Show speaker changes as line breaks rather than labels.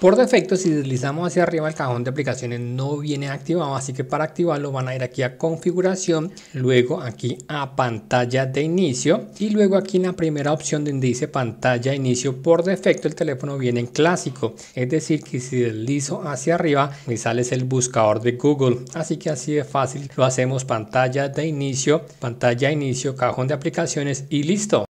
Por defecto, si deslizamos hacia arriba, el cajón de aplicaciones no viene activado, así que para activarlo van a ir aquí a configuración, luego aquí a pantalla de inicio y luego aquí en la primera opción donde dice pantalla inicio, por defecto el teléfono viene en clásico, es decir que si deslizo hacia arriba me sale el buscador de Google, así que así de fácil lo hacemos pantalla de inicio, pantalla inicio, cajón de aplicaciones y listo.